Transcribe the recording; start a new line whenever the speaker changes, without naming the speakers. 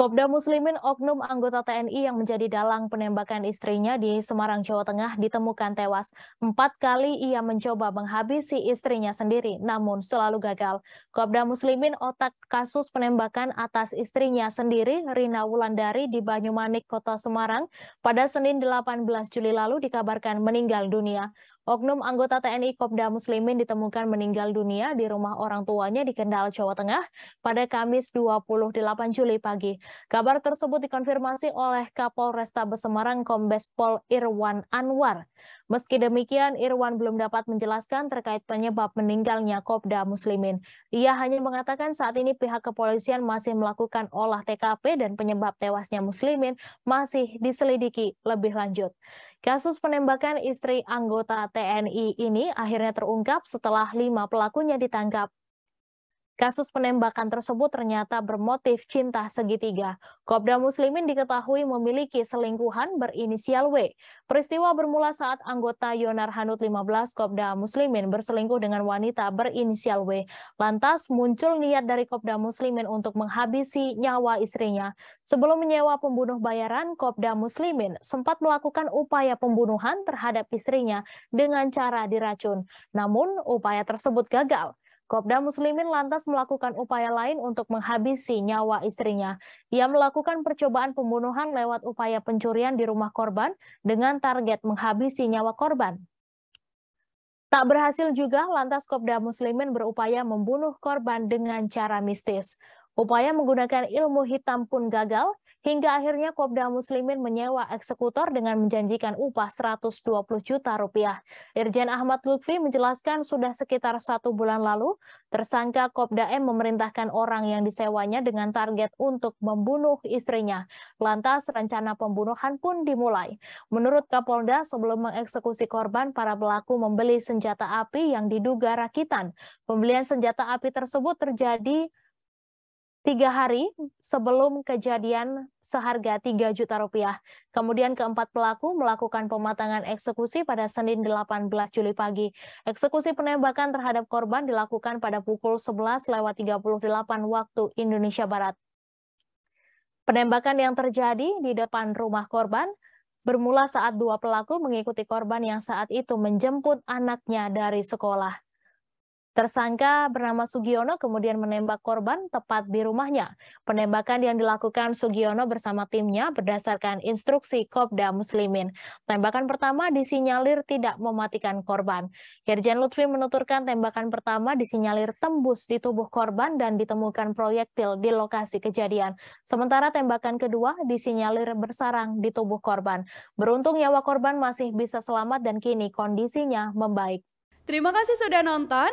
Kopda Muslimin Oknum anggota TNI yang menjadi dalang penembakan istrinya di Semarang, Jawa Tengah ditemukan tewas. Empat kali ia mencoba menghabisi istrinya sendiri, namun selalu gagal. Kopda Muslimin otak kasus penembakan atas istrinya sendiri, Rina Wulandari di Banyumanik, Kota Semarang, pada Senin 18 Juli lalu dikabarkan meninggal dunia. Oknum anggota TNI Kopda Muslimin ditemukan meninggal dunia di rumah orang tuanya di Kendal, Jawa Tengah pada Kamis 28 Juli pagi. Kabar tersebut dikonfirmasi oleh Kapolresta Semarang Kombes Pol Irwan Anwar. Meski demikian, Irwan belum dapat menjelaskan terkait penyebab meninggalnya Kopda Muslimin. Ia hanya mengatakan saat ini pihak kepolisian masih melakukan olah TKP dan penyebab tewasnya Muslimin masih diselidiki lebih lanjut. Kasus penembakan istri anggota TNI ini akhirnya terungkap setelah lima pelakunya ditangkap Kasus penembakan tersebut ternyata bermotif cinta segitiga. Kopda Muslimin diketahui memiliki selingkuhan berinisial W. Peristiwa bermula saat anggota Yonar Hanut 15 Kopda Muslimin berselingkuh dengan wanita berinisial W. Lantas muncul niat dari Kopda Muslimin untuk menghabisi nyawa istrinya. Sebelum menyewa pembunuh bayaran, Kopda Muslimin sempat melakukan upaya pembunuhan terhadap istrinya dengan cara diracun. Namun upaya tersebut gagal. Kopda Muslimin lantas melakukan upaya lain untuk menghabisi nyawa istrinya. Ia melakukan percobaan pembunuhan lewat upaya pencurian di rumah korban dengan target menghabisi nyawa korban. Tak berhasil juga, lantas Kopda Muslimin berupaya membunuh korban dengan cara mistis. Upaya menggunakan ilmu hitam pun gagal, Hingga akhirnya Kopda Muslimin menyewa eksekutor dengan menjanjikan upah 120 juta rupiah. Irjen Ahmad Lutfi menjelaskan sudah sekitar satu bulan lalu, tersangka Kopda M memerintahkan orang yang disewanya dengan target untuk membunuh istrinya. Lantas rencana pembunuhan pun dimulai. Menurut Kapolda, sebelum mengeksekusi korban, para pelaku membeli senjata api yang diduga rakitan. Pembelian senjata api tersebut terjadi tiga hari sebelum kejadian seharga 3 juta rupiah. Kemudian keempat pelaku melakukan pematangan eksekusi pada Senin 18 Juli pagi. Eksekusi penembakan terhadap korban dilakukan pada pukul 11 lewat 38 waktu Indonesia Barat. Penembakan yang terjadi di depan rumah korban bermula saat dua pelaku mengikuti korban yang saat itu menjemput anaknya dari sekolah. Tersangka bernama Sugiono kemudian menembak korban tepat di rumahnya. Penembakan yang dilakukan Sugiono bersama timnya berdasarkan instruksi Kopda Muslimin. Tembakan pertama disinyalir tidak mematikan korban. Irjen Lutfi menuturkan tembakan pertama disinyalir tembus di tubuh korban dan ditemukan proyektil di lokasi kejadian. Sementara tembakan kedua disinyalir bersarang di tubuh korban. Beruntung nyawa korban masih bisa selamat dan kini kondisinya membaik. Terima kasih sudah nonton.